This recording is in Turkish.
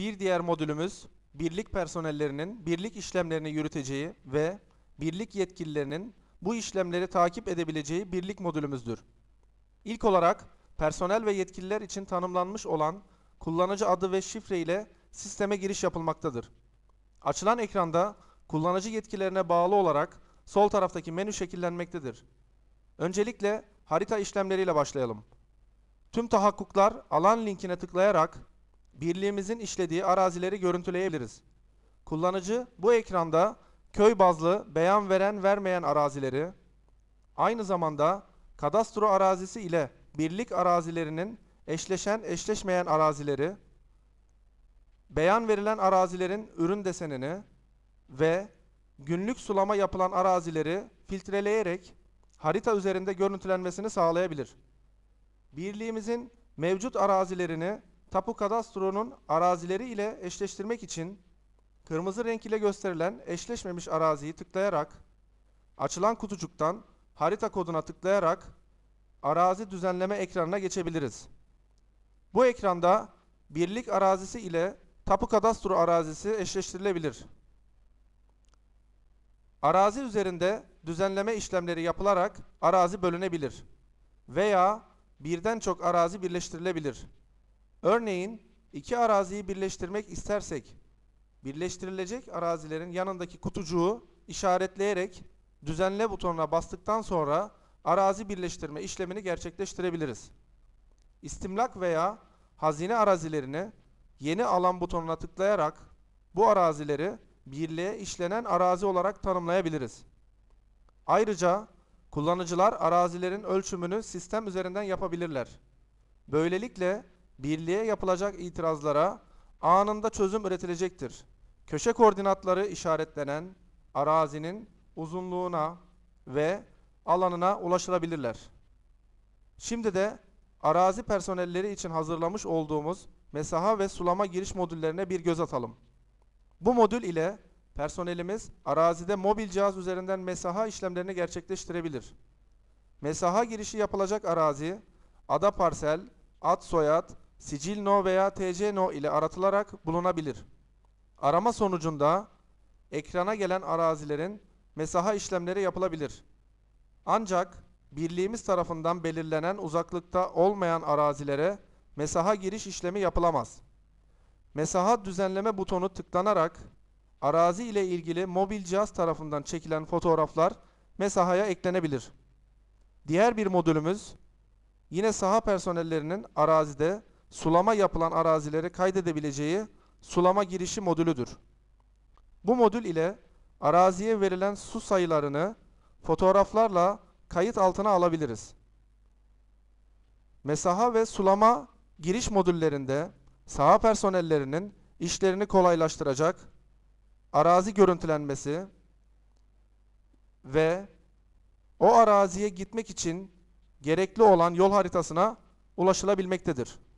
Bir diğer modülümüz birlik personellerinin birlik işlemlerini yürüteceği ve birlik yetkililerinin bu işlemleri takip edebileceği birlik modülümüzdür. İlk olarak personel ve yetkililer için tanımlanmış olan kullanıcı adı ve şifre ile sisteme giriş yapılmaktadır. Açılan ekranda kullanıcı yetkilerine bağlı olarak sol taraftaki menü şekillenmektedir. Öncelikle harita işlemleriyle başlayalım. Tüm tahakkuklar alan linkine tıklayarak birliğimizin işlediği arazileri görüntüleyebiliriz. Kullanıcı bu ekranda köy bazlı beyan veren vermeyen arazileri, aynı zamanda kadastro arazisi ile birlik arazilerinin eşleşen eşleşmeyen arazileri, beyan verilen arazilerin ürün desenini ve günlük sulama yapılan arazileri filtreleyerek harita üzerinde görüntülenmesini sağlayabilir. Birliğimizin mevcut arazilerini tapu kadastronun arazileri ile eşleştirmek için kırmızı renk ile gösterilen eşleşmemiş araziyi tıklayarak açılan kutucuktan harita koduna tıklayarak arazi düzenleme ekranına geçebiliriz. Bu ekranda birlik arazisi ile tapu kadastro arazisi eşleştirilebilir. Arazi üzerinde düzenleme işlemleri yapılarak arazi bölünebilir veya birden çok arazi birleştirilebilir. Örneğin iki araziyi birleştirmek istersek birleştirilecek arazilerin yanındaki kutucuğu işaretleyerek düzenle butonuna bastıktan sonra arazi birleştirme işlemini gerçekleştirebiliriz. İstimlak veya hazine arazilerini yeni alan butonuna tıklayarak bu arazileri birliğe işlenen arazi olarak tanımlayabiliriz. Ayrıca kullanıcılar arazilerin ölçümünü sistem üzerinden yapabilirler. Böylelikle birliğe yapılacak itirazlara anında çözüm üretilecektir. Köşe koordinatları işaretlenen arazinin uzunluğuna ve alanına ulaşılabilirler. Şimdi de arazi personelleri için hazırlamış olduğumuz mesaha ve sulama giriş modüllerine bir göz atalım. Bu modül ile personelimiz arazide mobil cihaz üzerinden mesaha işlemlerini gerçekleştirebilir. Mesaha girişi yapılacak arazi, ada parsel, ad soyad, sicil no veya tc no ile aratılarak bulunabilir. Arama sonucunda ekrana gelen arazilerin mesaha işlemleri yapılabilir. Ancak birliğimiz tarafından belirlenen uzaklıkta olmayan arazilere mesaha giriş işlemi yapılamaz. Mesaha düzenleme butonu tıklanarak arazi ile ilgili mobil cihaz tarafından çekilen fotoğraflar mesahaya eklenebilir. Diğer bir modülümüz yine saha personellerinin arazide sulama yapılan arazileri kaydedebileceği sulama girişi modülüdür. Bu modül ile araziye verilen su sayılarını fotoğraflarla kayıt altına alabiliriz. Mesaha ve sulama giriş modüllerinde saha personellerinin işlerini kolaylaştıracak arazi görüntülenmesi ve o araziye gitmek için gerekli olan yol haritasına ulaşılabilmektedir.